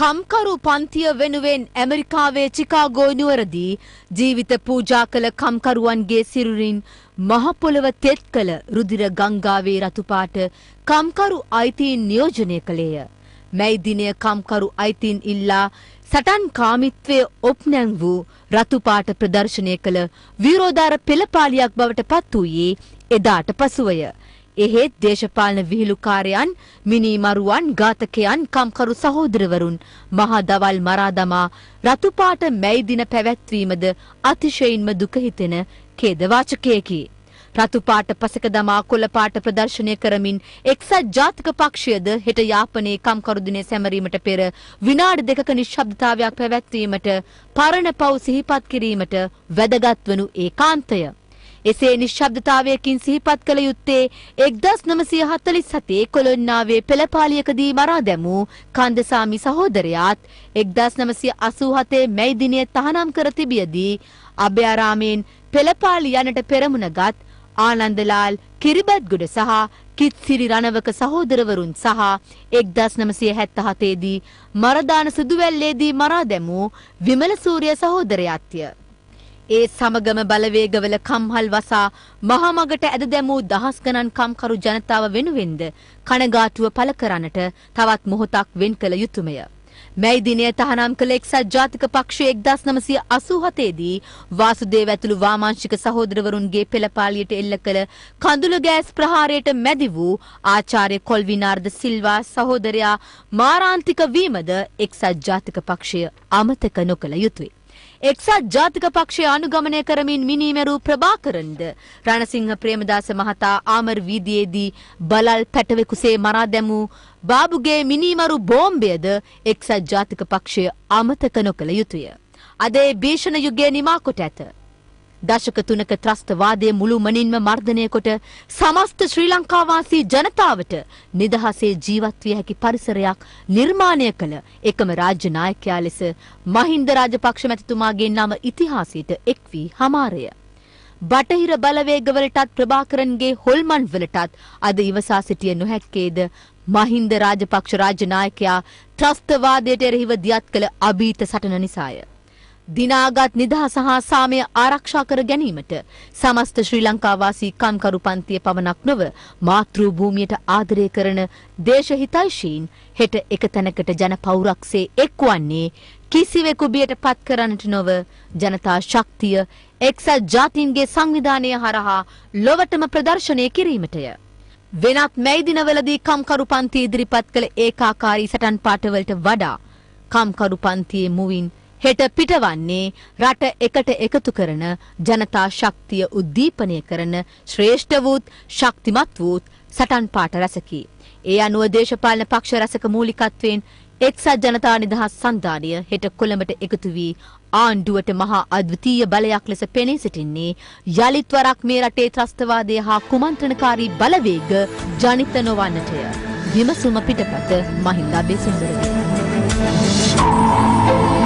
කම්කරු පන්තිය වෙනුවෙන් ඇමරිකාවේ චිකාගෝ නුවරදී ජීවිත පූජා කළ කම්කරුවන්ගේ සිරුරින් මහපොළව තෙත් කළ රුධිර ගංගාවේ රතුපාට කම්කරු අයිතීන් නියෝජනය කළේය. මැයි දිනය කම්කරු අයිතීන් ඉල්ලා සටන් කාමිත්වය ඔප්නැං වූ රතුපාට ප්‍රදර්ශනය කළ විරෝධාර පෙළපාලියක් බවට පත් වූයේ එදාට පසුවය. එහෙත් දේශපාලන විහිළුකාරයන්, මිනිමරුවන්, ඝාතකයන්, කම්කරු සහෝදරවරුන් මහා දවල් මරා දමා රතුපාට මැයි දින පැවැත්වීමද අතිශයින්ම දුක හිතෙන ඛේදවාචකයකි. රතුපාට පසක දමා කොළපාට ප්‍රදර්ශනය කරමින් එක්සත් ජාතික පක්ෂයද හෙට යාපනයේ කම්කරු දිනේ සැමරීමට පෙර විනාඩි දෙකක නිශ්ශබ්දතාවයක් පැවැත්වීමට පරණ පව් සිහිපත් කිරීමට වැදගත් වනු ඒකාන්තය. එසේ නිශ්ශබ්දතාවයකින් සිහිපත් කළ යුත්තේ එක්දස් නමසය හත්තලිස් සතේ කොළොන්නාවේ පෙළපාලියකදී මරා දැමූ කන්දසාමි සහෝදරයාත් එක්දස් නමසය අසූහතේ මැයිදිනය තහනම් කර තිබියදී අභ්‍යාරාමයෙන් පෙළපාලි යනට පෙරමුණ ගත් ආනන්දලාල් කිරිබත්ගුඩ සහ කිත්සිරි රණවක සහෝදරවරුන් සහ එක්දස් නමසය හැත්ත හතේදී මරදාන සුදුවැල්ලේදී මරා දැමූ විමල සූරිය සහෝදරයත්ය. ඒ සමගම බලවේගවල කම්හල් වසා මහමගට ඇද දැමූ දහස් ගණන් කම්කරු ජනතාව වෙනුවෙන්ද කනගාටුව පළ කරන්නට තවත් මොහොතක් වෙන් කළ යුතුමය. මැයි දිනය තහනම් කළ එක්සත් ජාතික පක්ෂය 1987 දී වාසුදේව ඇතුළු වාමාංශික සහෝදරවරුන්ගේ පෙළපාලියට එල්ල කළ කඳුළු ගෑස් ප්‍රහාරයට මැදි වූ ආචාර්ය කොල්විනාර්ද සිල්වා සහෝදරයා මාරාන්තික වීමද එක්සත් ජාතික පක්ෂය අමතක නොකළ යුතුය. එක්සත් ජාතික පක්ෂය අනුගමනය කරමින් මිනීමැරූ ප්‍රභාකරන්ද රණසිංහ ප්‍රේමදාස මහතා ආමර් වීදියේදී බලල් පැටවෙකුසේ මරා දැමූ බාබුගේ මිනීමරු බෝම්බයද එක්සත් ජාතික පක්ෂය අමතක නොකළ යුතුය. අදේ භීෂණ යුගයේ නිමා කොට ඇත. දශක තුනක ත්‍රස්තවාදය මුළුමනින්ම මර්ධනය කොට සමස්ත ශ්‍රී ලංකාවාසී ජනතාවට නිදහසේ ජීවත් විය හැකි පරිසරයක් නිර්මාණය කළ එකම රාජ්‍ය නායකයා ලෙස මහින්ද රාජපක්ෂ මැතිතුමාගේ නම ඉතිහාසයට එක් වී හමාරය. බටහිර බලවේගවලටත් ප්‍රභාකරන්ගේ හොල්මන් වලටත් අද ඉවසා සිටිය නොහැක්කේද මහින්ද රාජපක්ෂ රාජනායකයා ත්‍රස්තවාදයට එරෙහිව දියත් කළ අභීත සටන නිසාය. දිනාගත් නිදහස හා සාමය ආරක්ෂා කර ගැනීමට සමස්ත ශ්‍රී ලංකාවාසී කම්කරු පන්තිය පවණක් නොව මාතෘ භූමියට ආදරය කරන දේශහිතයිශීන් හෙට එක තැනකට ජන පවුරක්සේ එක්වන්නේ කිසිවෙකු බියට පත් කරන්නට නොව ජනතා ශක්තිය එක්සත් ජාතීන්ගේ සංවිධානය හරහා ලොවටම ප්‍රදර්ශනය කිරීමටය. වෙනත් මැයිදිනවලදී කම්කරු පන්ති ඉදිරිපත් කළ ඒකාකාරී සටන් පාටවලට වඩා කම්කරු පන්තියේ මුවින් හෙට පිටවන්නේ රට එකට එකතු කරන ජනතා ශක්තිය උද්දීපනය කරන ශ්‍රේෂ්ඨ වූත් ශක්තිමත් වූත් සටන් පාට රැසකි. ඒ අනුව දේශපාලන පක්ෂ රැසක මූලිකත්වයෙන් එක්සත් ජනතා නිදහස් සන්ධානය හෙට කොළඹට එකතු වී ආණ්ඩුවට මහා අද්විතීය බලයක් ලෙස පෙනී සිටින්නේ යලිත්වරක් මේ රටේ ත්‍රස්තවාදය හා කුමන්ත්‍රණකාරී බලවේග ජනිත නොවන්නටය. විමසුම පිටපත මහින්දා බේසුන්දර. Thank you.